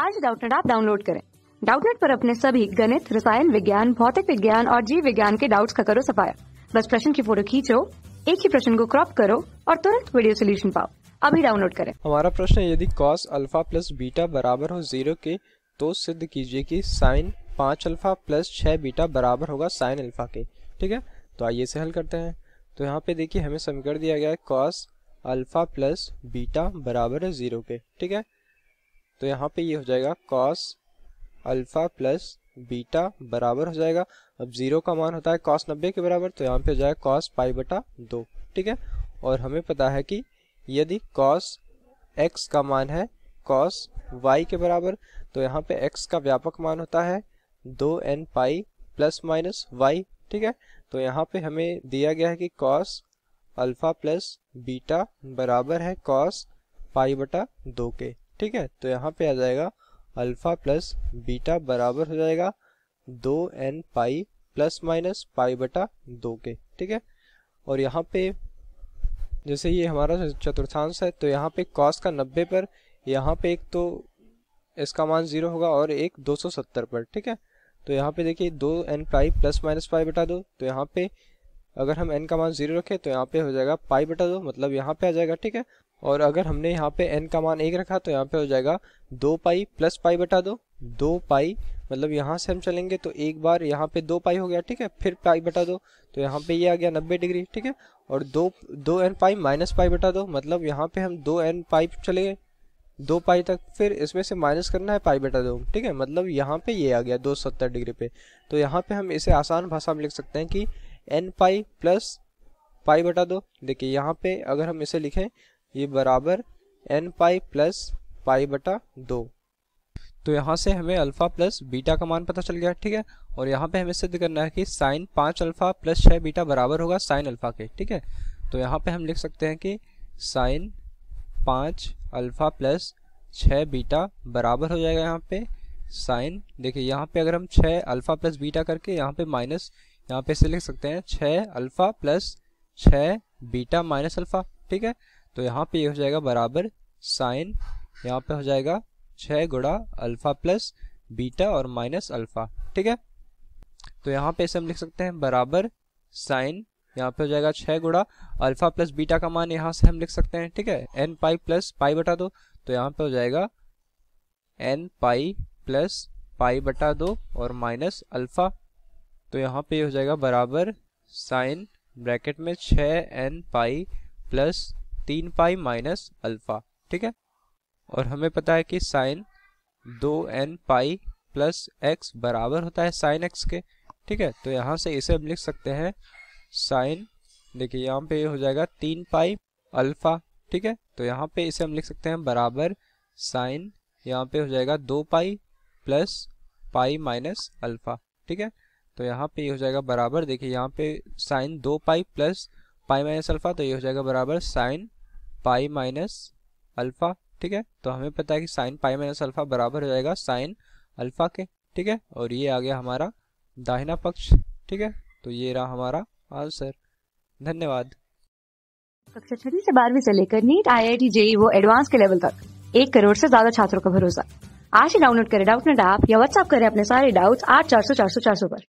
आज डाउटनेट आप डाउनलोड करें डाउटनेट पर अपने सभी गणित रसायन विज्ञान भौतिक विज्ञान और जीव विज्ञान के डाउट्स का करो सफाया बस प्रश्न की फोटो खींचो एक ही प्रश्न को क्रॉप करो और तुरंत वीडियो सोल्यूशन पाओ अभी डाउनलोड करें हमारा प्रश्न यदि कॉस अल्फा प्लस बीटा बराबर हो जीरो के तो सिद्ध कीजिए कि साइन पाँच अल्फा प्लस छः बीटा बराबर होगा साइन अल्फा के ठीक है तो आइए इसे हल करते हैं तो यहाँ पे देखिए हमें समीकरण दिया गया है कॉस अल्फा प्लस बीटा बराबर है जीरो के ठीक है तो यहाँ पे ये हो जाएगा कॉस अल्फ़ा प्लस बीटा बराबर हो जाएगा अब ज़ीरो का मान होता है कॉस नब्बे के बराबर तो यहाँ पे हो जाएगा कॉस पाई बटा दो ठीक है और हमें पता है कि यदि कॉस एक्स का मान है कॉस वाई के बराबर तो यहाँ पे एक्स का व्यापक मान होता है दो n pi plus minus y ठीक है तो यहाँ पे हमें दिया गया है कि कॉस अल्फ़ा प्लस बीटा बराबर है कॉस पाई बटा दो के ठीक है तो यहाँ पे आ जाएगा अल्फ़ा प्लस बीटा बराबर हो जाएगा दो n pi plus minus pi बटा दो के ठीक है और यहाँ पे जैसे ये हमारा चतुर्थांश है तो यहाँ पे कॉस का नब्बे पर यहाँ पे एक तो इसका मान ज़ीरो होगा और एक दो सौ सत्तर पर ठीक है तो यहाँ पे देखिए दो n pi plus minus pi बटा दो तो यहाँ पे अगर हम एन का मान जीरो रखें तो यहाँ पे हो जाएगा पाई बटा दो मतलब यहाँ पे आ जाएगा ठीक है और अगर हमने यहाँ पे एन का मान एक रखा तो यहाँ पे हो जाएगा दो पाई प्लस पाई बटा दो दो पाई मतलब यहाँ से हम चलेंगे तो एक बार यहाँ पे दो पाई हो गया ठीक है फिर पाई बटा दो तो यहाँ पे ये यह आ गया नब्बे डिग्री ठीक है और दो दो एन पाई माइनस पाई बटा दो मतलब यहाँ पे हम दो एन पाई चले गए दो पाई तक फिर इसमें से माइनस करना है पाई बटा दो ठीक है मतलब यहाँ पे ये आ गया दो सत्तर डिग्री पे तो यहाँ पे हम इसे आसान भाषा में लिख सकते हैं कि एन पाई प्लस पाई बटा दो देखिए यहाँ पे अगर हम इसे लिखें ये बराबर एन पाई प्लस पाई बटा दो तो यहाँ से हमें अल्फ़ा प्लस बीटा का मान पता चल गया ठीक है और यहाँ पे हमें सिद्ध करना है कि साइन पाँच अल्फ़ा प्लस छः बीटा बराबर होगा साइन अल्फ़ा के ठीक है तो यहाँ पे हम लिख सकते हैं कि साइन पाँच अल्फ़ा प्लस छः बीटा बराबर हो जाएगा यहाँ पे साइन देखिए यहाँ पे अगर हम छः अल्फ़ा प्लस बीटा करके यहाँ पे माइनस यहाँ पे इसे लिख सकते हैं छः अल्फ़ा प्लस छः बीटा माइनस अल्फ़ा ठीक है तो यहाँ पे ये यह हो जाएगा बराबर साइन यहाँ पे हो जाएगा छः गुड़ा अल्फ़ा प्लस बीटा और माइनस अल्फ़ा ठीक है तो यहाँ पे इसे हम लिख सकते हैं बराबर साइन यहाँ पे हो जाएगा छः गुड़ा अल्फ़ा प्लस बीटा का मान यहाँ से हम लिख सकते हैं ठीक है एन पाई प्लस पाई बटा दो तो यहाँ पे हो जाएगा एन पाई प्लस पाई बटा दो और माइनस अल्फ़ा तो यहाँ पे हो जाएगा बराबर साइन ब्रैकेट में छ एन पाई प्लस तीन पाई माइनस अल्फ़ा ठीक है और हमें पता है कि साइन दो एन पाई प्लस एक्स बराबर होता है साइन एक्स के ठीक है तो यहाँ से इसे हम लिख सकते हैं साइन देखिए यहाँ पे हो जाएगा तीन पाई अल्फ़ा ठीक है तो यहाँ पे इसे हम लिख सकते हैं बराबर साइन यहाँ पे हो जाएगा दो pi plus pi minus alpha ठीक है तो यहाँ पे ये यह हो जाएगा बराबर देखिए यहाँ पे साइन दो pi plus pi minus alpha तो ये हो जाएगा बराबर साइन पाई माइनस अल्फ़ा ठीक है तो हमें पता है कि साइन पाई माइनस अल्फ़ा बराबर हो जाएगा साइन अल्फ़ा के ठीक है और ये आ गया हमारा दाहिना पक्ष ठीक है तो ये रहा हमारा आंसर धन्यवाद कक्षा छठी से बारहवीं से लेकर NEET I I T JEE वो एडवांस के लेवल तक एक करोड़ से ज्यादा छात्रों का भरोसा आज ही डाउनलोड करें डाउट नेट ऐप या व्हाट्सअप करें अपने सारे डाउट्स आठ चार सौ चार सौ चार सौ पर